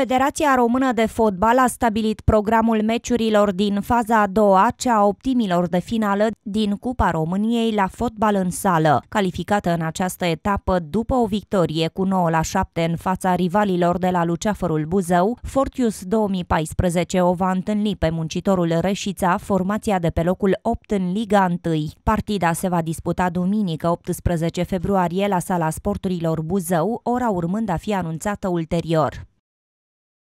Federația Română de Fotbal a stabilit programul meciurilor din faza a doua, cea a optimilor de finală din Cupa României la fotbal în sală, calificată în această etapă după o victorie cu 9 la 7 în fața rivalilor de la Luceafărul Buzău, Fortius 2014 o va întâlni pe muncitorul Reșița, formația de pe locul 8 în Liga 1. Partida se va disputa duminică 18 februarie la sala sporturilor Buzău, ora urmând a fi anunțată ulterior.